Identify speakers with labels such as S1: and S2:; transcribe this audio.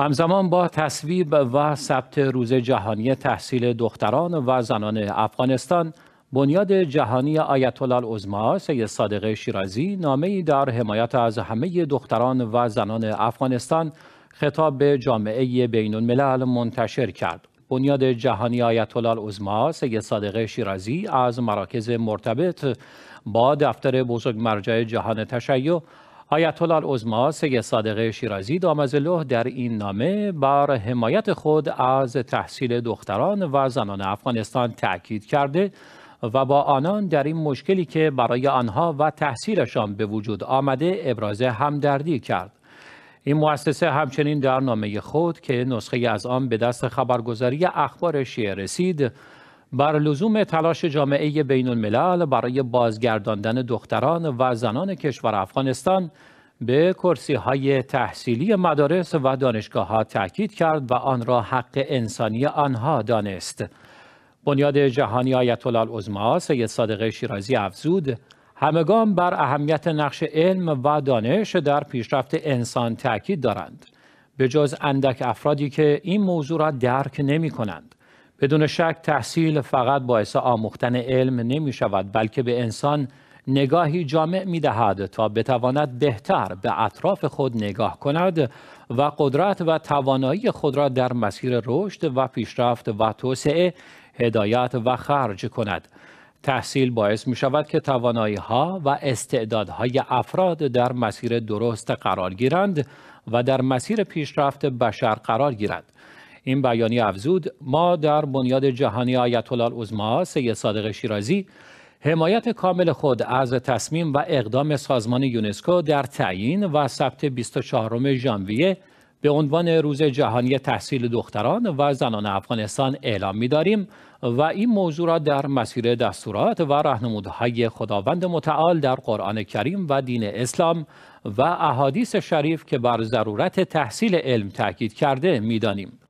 S1: همزمان با تصویب و ثبت روز جهانی تحصیل دختران و زنان افغانستان بنیاد جهانی آیت الله العظما سید صادق شیرازی نامه‌ای در حمایت از همه دختران و زنان افغانستان خطاب به جامعه بین الملل منتشر کرد. بنیاد جهانی آیت الله العظما سید صادق شیرازی از مراکز مرتبط با دفتر بزرگ مرجع جهان تشیع آیت الله العظما سید صادقه شیرازی دامزله در این نامه بر حمایت خود از تحصیل دختران و زنان افغانستان تاکید کرده و با آنان در این مشکلی که برای آنها و تحصیلشان به وجود آمده ابراز همدردی کرد این مؤسسه همچنین در نامه خود که نسخه از آن به دست خبرگزاری اخبار شیعه رسید بر لزوم تلاش جامعه بین الملل برای بازگرداندن دختران و زنان کشور افغانستان به کرسی های تحصیلی مدارس و دانشگاه ها تاکید کرد و آن را حق انسانی آنها دانست. بنیاد جهانی آیت الله سید صادق شیرازی افزود همگان بر اهمیت نقش علم و دانش در پیشرفت انسان تاکید دارند به جز اندک افرادی که این موضوع را درک نمی کنند بدون شک تحصیل فقط باعث آموختن علم نمی شود بلکه به انسان نگاهی جامع می دهد تا بتواند بهتر به اطراف خود نگاه کند و قدرت و توانایی خود را در مسیر رشد و پیشرفت و توسعه هدایت و خرج کند. تحصیل باعث می شود که توانایی ها و استعدادهای افراد در مسیر درست قرار گیرند و در مسیر پیشرفت بشر قرار گیرد. این بیانیه افزود ما در بنیاد جهانی آیت الله العظما سید صادق شیرازی حمایت کامل خود از تصمیم و اقدام سازمان یونسکو در تعیین و ثبت 24 ژانویه به عنوان روز جهانی تحصیل دختران و زنان افغانستان اعلام می‌داریم و این موضوع را در مسیر دستورات و راهنمودهای خداوند متعال در قرآن کریم و دین اسلام و احادیث شریف که بر ضرورت تحصیل علم تاکید کرده می‌دانیم.